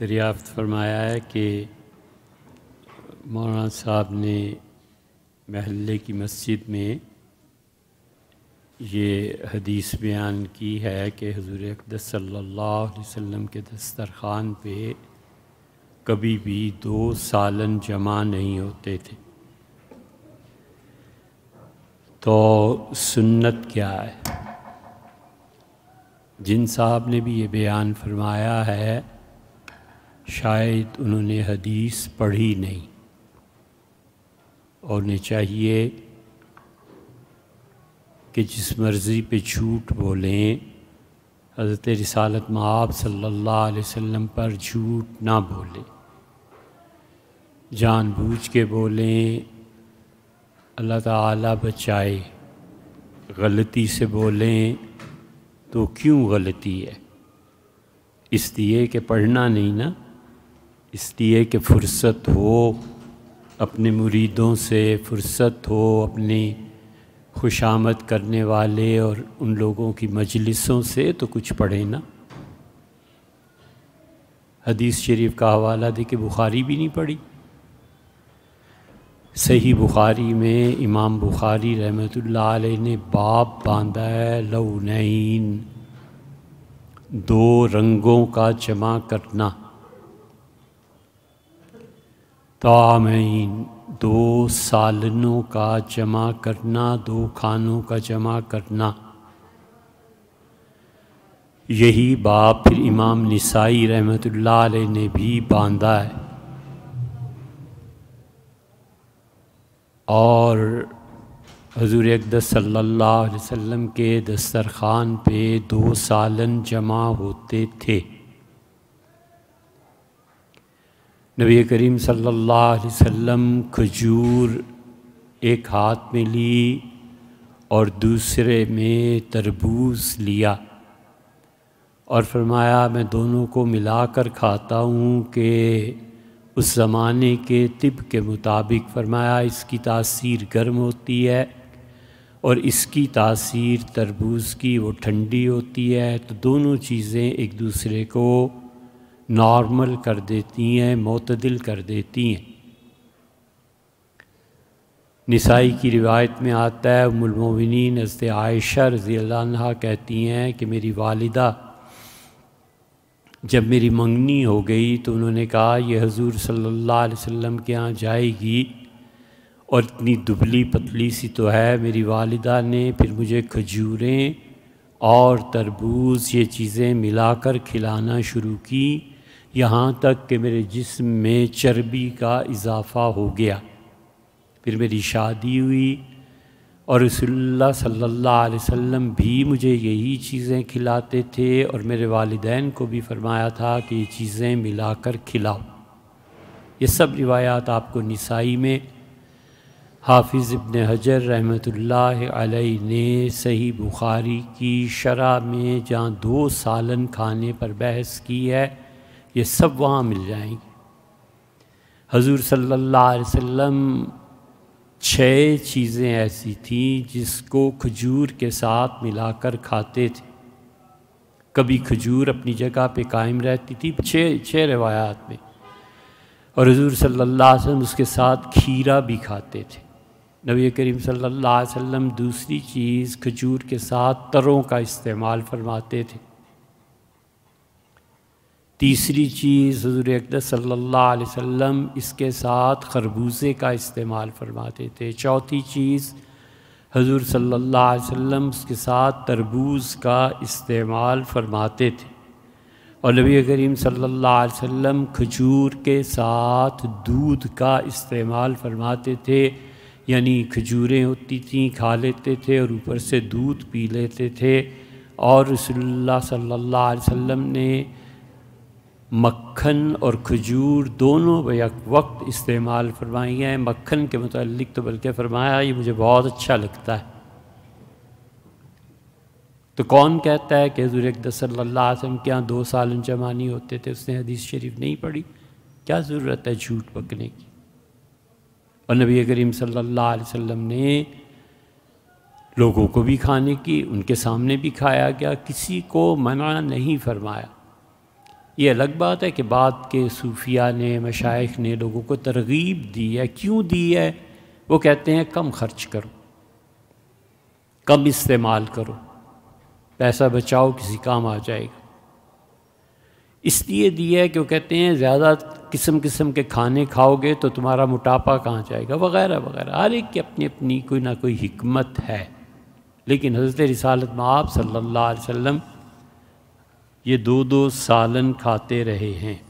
दरियाफ्त फरमाया है कि मौलाना साहब ने महल्ले की मस्जिद में ये हदीस बयान की है कि हजूर अकदस सल्लल्लाहु अलैहि वसल्लम के दस्तरखान पे कभी भी दो सालन जमा नहीं होते थे तो सुन्नत क्या है जिन साहब ने भी ये बयान फरमाया है शायद उन्होंने हदीस पढ़ी नहीं और उन्हें चाहिए कि जिस मर्ज़ी पे झूठ बोलें हज़रत रसालत आप सल्लल्लाहु अलैहि वसल्लम पर झूठ ना बोलें जानबूझ के बोलें अल्लाह ताला बचाए गलती से बोलें तो क्यों गलती है इसलिए कि पढ़ना नहीं ना इसलिए कि फुर्सत हो अपने मुरीदों से फुर्सत हो अपनी खुशामद करने वाले और उन लोगों की मजलिसों से तो कुछ पढ़े ना हदीस शरीफ का हवाला दे कि बुखारी भी नहीं पढ़ी सही बुखारी में इमाम बुखारी रहमतुल्लाह अलैह ने बाप बांधा है लऊ दो रंगों का जमा करना तामीन दो सालनों का जमा करना दो खानों का जमा करना यही बाप फिर इमाम रहमतुल्लाह अलैह ने भी बांधा है और हजूर अकदस सल्लल्लाहु अलैहि वसल्लम के दस्तरखान पे दो सालन जमा होते थे नबी करीम सल्लल्लाहु अलैहि वसल्लम खजूर एक हाथ में ली और दूसरे में तरबूज लिया और फरमाया मैं दोनों को मिलाकर खाता हूँ कि उस ज़माने के तिब के मुताबिक फरमाया इसकी तासीर गर्म होती है और इसकी तासीर तरबूज की वो ठंडी होती है तो दोनों चीज़ें एक दूसरे को नॉर्मल कर देती हैं मतदिल कर देती हैं नसाई की रिवायत में आता है उमुलमिन हज़रत आयशा रज़ी कहती हैं कि मेरी वालिदा जब मेरी मंगनी हो गई तो उन्होंने कहा यह हजूर सल्लल्लाहु अलैहि वसल्लम के यहाँ जाएगी और इतनी दुबली पतली सी तो है मेरी वालिदा ने फिर मुझे खजूरें और तरबूज ये चीज़ें मिलाकर खिलाना शुरू की यहाँ तक कि मेरे जिस्म में चर्बी का इजाफ़ा हो गया फिर मेरी शादी हुई और रसोल्ला सल्ला वसम भी मुझे यही चीज़ें खिलाते थे और मेरे वालदेन को भी फरमाया था कि ये चीज़ें मिलाकर खिलाओ ये सब रिवायात आपको नसाई में हाफिज़ इबन हजर रहमत आलही ने सही बुखारी की शरह में जहाँ दो सालन खाने पर बहस की है ये सब वहाँ मिल जाएंगे हजूर सल्लल्लाहु अलैहि वसल्लम छः चीज़ें ऐसी थीं जिसको खजूर के साथ मिलाकर खाते थे कभी खजूर अपनी जगह पे कायम रहती थी छः छः रवायात में और हजूर सल्लल्लाहु अलैहि वसल्लम उसके साथ खीरा भी खाते थे नबी करीम सल्लल्लाहु अलैहि वसल्लम दूसरी चीज़ खजूर के साथ तरों का इस्तेमाल फरमाते थे तीसरी चीज़ हजूर अकदर सल्ला वम इसके साथ खरबूजे का इस्तेमाल फरमाते थे चौथी चीज़ हजूर सल्ला वम इसके साथ तरबूज का इस्तेमाल फरमाते थे और नबी करीम सल्ला वम खजूर के साथ दूध का इस्तेमाल फरमाते थे यानी खजूरें होती थीं खा लेते थे और ऊपर से दूध पी लेते थे और रसोल्ला सल्ला वम ने मक्खन और खजूर दोनों बक वक्त इस्तेमाल फरमाई हैं मक्खन के मतलब तो बल्कि फरमाया ये मुझे बहुत अच्छा लगता है तो कौन कहता है कि हजूर सल्ला वसम के यहाँ दो साल जमानी होते थे उसने हदीस शरीफ नहीं पढ़ी क्या ज़रूरत है झूठ पकने की और नबी करीम सल्लल्लाहु ने लोगों को भी खाने की उनके सामने भी खाया गया किसी को मना नहीं फरमाया ये अलग बात है कि बाद के सूफिया ने मशाइ ने लोगों को तरगीब दी है क्यों दी है वो कहते हैं कम खर्च करो कम इस्तेमाल करो पैसा बचाओ किसी काम आ जाएगा इसलिए दिया है कि वो कहते हैं ज़्यादा किस्म किस्म के खाने खाओगे तो तुम्हारा मोटापा कहाँ जाएगा वगैरह वगैरह हर एक की अपनी अपनी कोई ना कोई हमत है लेकिन हज़रत रिसालत में आप सल्ला वसम ये दो दो सालन खाते रहे हैं